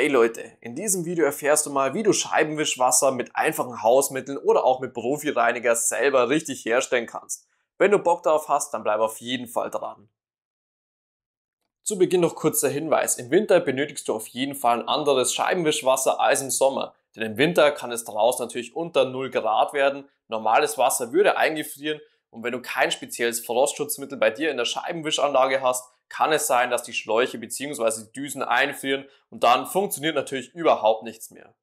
Hey Leute, in diesem Video erfährst du mal, wie du Scheibenwischwasser mit einfachen Hausmitteln oder auch mit Profireiniger selber richtig herstellen kannst. Wenn du Bock darauf hast, dann bleib auf jeden Fall dran. Zu Beginn noch kurzer Hinweis. Im Winter benötigst du auf jeden Fall ein anderes Scheibenwischwasser als im Sommer. Denn im Winter kann es draußen natürlich unter 0 Grad werden. Normales Wasser würde eingefrieren. Und wenn du kein spezielles Frostschutzmittel bei dir in der Scheibenwischanlage hast, kann es sein, dass die Schläuche bzw. die Düsen einfrieren und dann funktioniert natürlich überhaupt nichts mehr.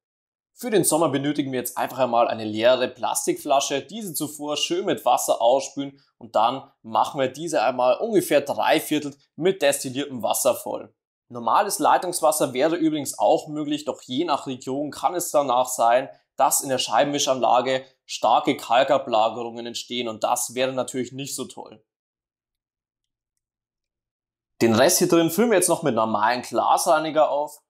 Für den Sommer benötigen wir jetzt einfach einmal eine leere Plastikflasche, diese zuvor schön mit Wasser ausspülen und dann machen wir diese einmal ungefähr drei Viertel mit destilliertem Wasser voll. Normales Leitungswasser wäre übrigens auch möglich, doch je nach Region kann es danach sein, dass in der Scheibenwischanlage starke Kalkablagerungen entstehen und das wäre natürlich nicht so toll. Den Rest hier drin füllen wir jetzt noch mit normalen Glasreiniger auf.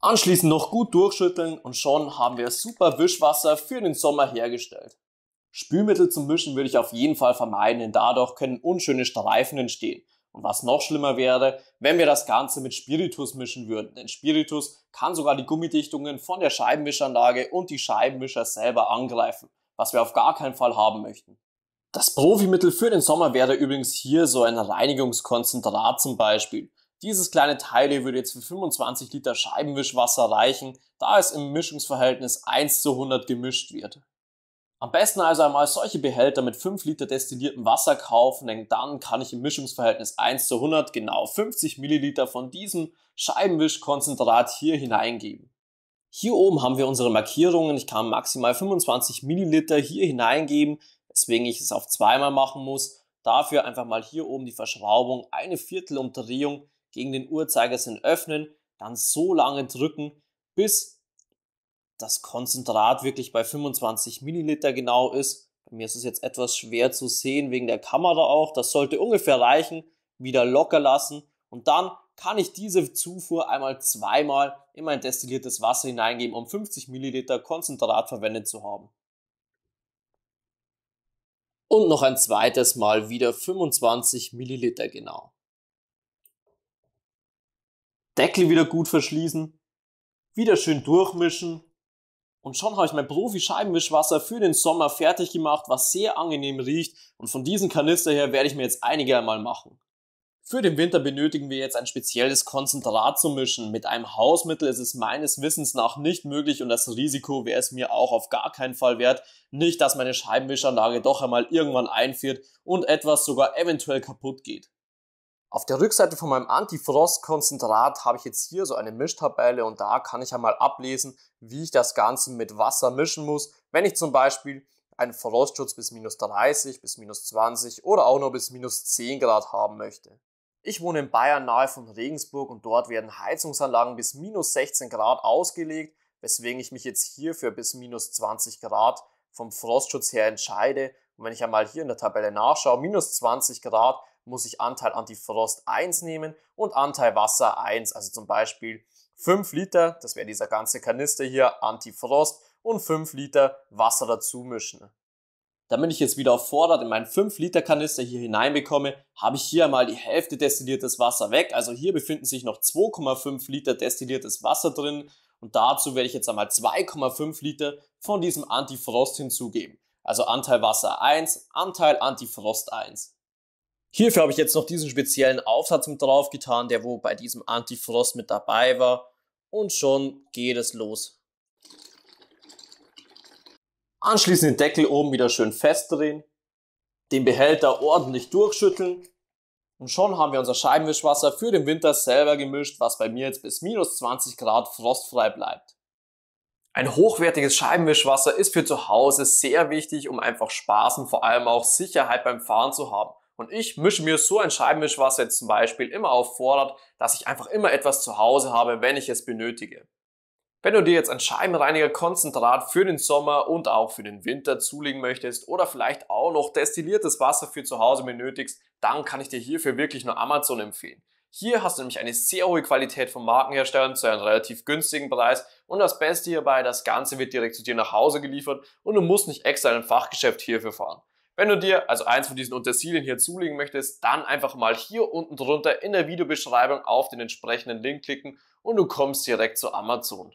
Anschließend noch gut durchschütteln und schon haben wir super Wischwasser für den Sommer hergestellt. Spülmittel zum Mischen würde ich auf jeden Fall vermeiden, denn dadurch können unschöne Streifen entstehen. Und was noch schlimmer wäre, wenn wir das Ganze mit Spiritus mischen würden, denn Spiritus kann sogar die Gummidichtungen von der Scheibenwischanlage und die Scheibenwischer selber angreifen, was wir auf gar keinen Fall haben möchten. Das Profimittel für den Sommer wäre übrigens hier so ein Reinigungskonzentrat zum Beispiel. Dieses kleine Teil hier würde jetzt für 25 Liter Scheibenwischwasser reichen, da es im Mischungsverhältnis 1 zu 100 gemischt wird. Am besten also einmal solche Behälter mit 5 Liter destilliertem Wasser kaufen, denn dann kann ich im Mischungsverhältnis 1 zu 100 genau 50 Milliliter von diesem Scheibenwischkonzentrat hier hineingeben. Hier oben haben wir unsere Markierungen. Ich kann maximal 25 Milliliter hier hineingeben weswegen ich es auf zweimal machen muss. Dafür einfach mal hier oben die Verschraubung, eine Viertelumdrehung gegen den Uhrzeigersinn öffnen, dann so lange drücken, bis das Konzentrat wirklich bei 25 Milliliter genau ist. Bei mir ist es jetzt etwas schwer zu sehen wegen der Kamera auch. Das sollte ungefähr reichen. Wieder locker lassen und dann kann ich diese Zufuhr einmal zweimal in mein destilliertes Wasser hineingeben, um 50 Milliliter Konzentrat verwendet zu haben und noch ein zweites Mal wieder 25 Milliliter genau. Deckel wieder gut verschließen, wieder schön durchmischen und schon habe ich mein Profi-Scheibenwischwasser für den Sommer fertig gemacht, was sehr angenehm riecht und von diesem Kanister her werde ich mir jetzt einige einmal machen. Für den Winter benötigen wir jetzt ein spezielles Konzentrat zu mischen. Mit einem Hausmittel ist es meines Wissens nach nicht möglich und das Risiko wäre es mir auch auf gar keinen Fall wert. Nicht, dass meine Scheibenwischanlage doch einmal irgendwann einfriert und etwas sogar eventuell kaputt geht. Auf der Rückseite von meinem Antifrostkonzentrat habe ich jetzt hier so eine Mischtabelle und da kann ich einmal ablesen, wie ich das Ganze mit Wasser mischen muss, wenn ich zum Beispiel einen Frostschutz bis minus 30, bis minus 20 oder auch nur bis minus 10 Grad haben möchte. Ich wohne in Bayern nahe von Regensburg und dort werden Heizungsanlagen bis minus 16 Grad ausgelegt, weswegen ich mich jetzt hier für bis minus 20 Grad vom Frostschutz her entscheide. Und wenn ich einmal hier in der Tabelle nachschaue, minus 20 Grad muss ich Anteil Antifrost 1 nehmen und Anteil Wasser 1, also zum Beispiel 5 Liter, das wäre dieser ganze Kanister hier, Antifrost und 5 Liter Wasser dazu mischen. Damit ich jetzt wieder auf Vorrat in meinen 5-Liter-Kanister hier hineinbekomme, habe ich hier einmal die Hälfte destilliertes Wasser weg. Also hier befinden sich noch 2,5 Liter destilliertes Wasser drin. Und dazu werde ich jetzt einmal 2,5 Liter von diesem Antifrost hinzugeben. Also Anteil Wasser 1, Anteil Antifrost 1. Hierfür habe ich jetzt noch diesen speziellen Aufsatz mit drauf getan, der wo bei diesem Antifrost mit dabei war. Und schon geht es los. Anschließend den Deckel oben wieder schön festdrehen, den Behälter ordentlich durchschütteln und schon haben wir unser Scheibenwischwasser für den Winter selber gemischt, was bei mir jetzt bis minus 20 Grad frostfrei bleibt. Ein hochwertiges Scheibenwischwasser ist für zu Hause sehr wichtig, um einfach Spaß und vor allem auch Sicherheit beim Fahren zu haben. Und ich mische mir so ein Scheibenwischwasser jetzt zum Beispiel immer auf Vorrat, dass ich einfach immer etwas zu Hause habe, wenn ich es benötige. Wenn du dir jetzt ein Scheibenreinigerkonzentrat für den Sommer und auch für den Winter zulegen möchtest oder vielleicht auch noch destilliertes Wasser für zu Hause benötigst, dann kann ich dir hierfür wirklich nur Amazon empfehlen. Hier hast du nämlich eine sehr hohe Qualität von Markenherstellern zu einem relativ günstigen Preis und das Beste hierbei, das Ganze wird direkt zu dir nach Hause geliefert und du musst nicht extra in ein Fachgeschäft hierfür fahren. Wenn du dir also eins von diesen Untersilien hier zulegen möchtest, dann einfach mal hier unten drunter in der Videobeschreibung auf den entsprechenden Link klicken und du kommst direkt zu Amazon.